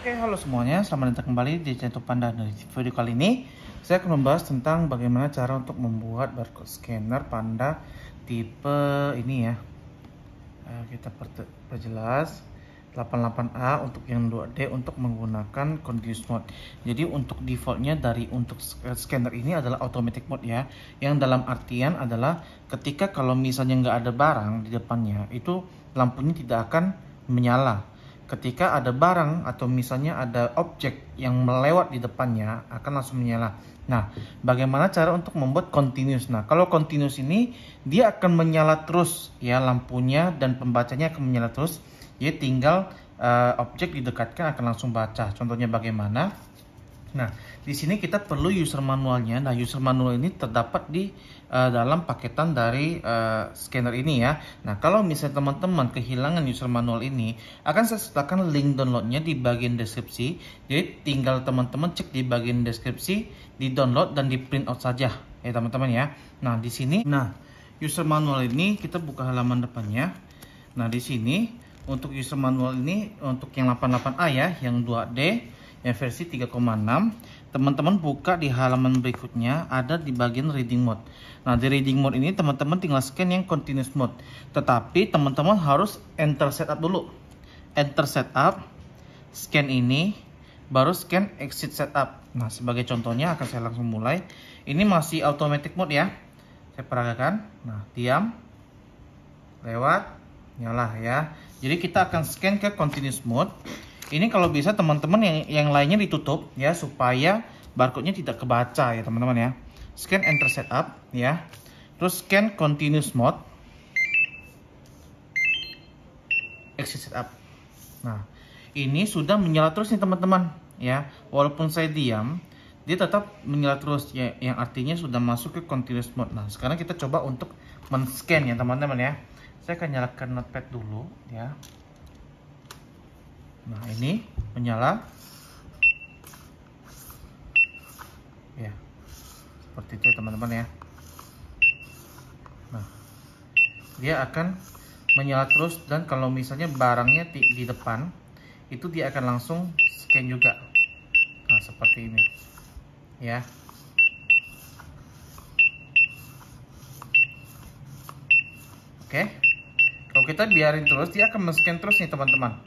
Oke, halo semuanya. Selamat datang kembali di channel Panda. Di video kali ini, saya akan membahas tentang bagaimana cara untuk membuat barcode scanner Panda tipe ini ya. Kita perjelas 88A untuk yang 2D untuk menggunakan continuous mode. Jadi untuk defaultnya dari untuk scanner ini adalah automatic mode ya. Yang dalam artian adalah ketika kalau misalnya nggak ada barang di depannya, itu lampunya tidak akan menyala ketika ada barang atau misalnya ada objek yang melewat di depannya akan langsung menyala. Nah, bagaimana cara untuk membuat continuous? Nah, kalau continuous ini dia akan menyala terus ya lampunya dan pembacanya akan menyala terus. Ya tinggal uh, objek didekatkan akan langsung baca. Contohnya bagaimana? Nah, di sini kita perlu user manualnya. Nah, user manual ini terdapat di uh, dalam paketan dari uh, scanner ini ya. Nah, kalau misalnya teman-teman kehilangan user manual ini, akan saya sertakan link downloadnya di bagian deskripsi. Jadi, tinggal teman-teman cek di bagian deskripsi, di download dan di print out saja ya teman-teman ya. Nah, di sini, nah user manual ini kita buka halaman depannya. Nah, di sini untuk user manual ini untuk yang 88A ya, yang 2D yang versi 3,6 teman-teman buka di halaman berikutnya ada di bagian reading mode nah di reading mode ini teman-teman tinggal scan yang continuous mode tetapi teman-teman harus enter setup dulu enter setup scan ini baru scan exit setup nah sebagai contohnya akan saya langsung mulai ini masih automatic mode ya saya peragakan nah diam lewat nyala ya jadi kita akan scan ke continuous mode ini kalau bisa teman-teman yang yang lainnya ditutup ya supaya barcode-nya tidak kebaca ya teman-teman ya. Scan enter setup ya. Terus scan continuous mode. Exit setup. Nah, ini sudah menyala terus nih teman-teman ya. Walaupun saya diam, dia tetap menyala terus ya, yang artinya sudah masuk ke continuous mode. Nah, sekarang kita coba untuk men-scan ya teman-teman ya. Saya akan nyalakan notepad dulu ya. Nah, ini menyala. Ya. Seperti itu teman-teman ya. Nah. Dia akan menyala terus dan kalau misalnya barangnya di, di depan itu dia akan langsung scan juga. Nah, seperti ini. Ya. Oke. Kalau kita biarin terus dia akan men-scan terus nih, teman-teman.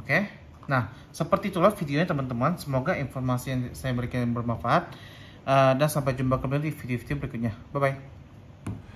Oke. Okay? Nah, seperti itulah videonya teman-teman. Semoga informasi yang saya berikan bermanfaat. Uh, dan sampai jumpa kembali di video-video berikutnya. Bye-bye.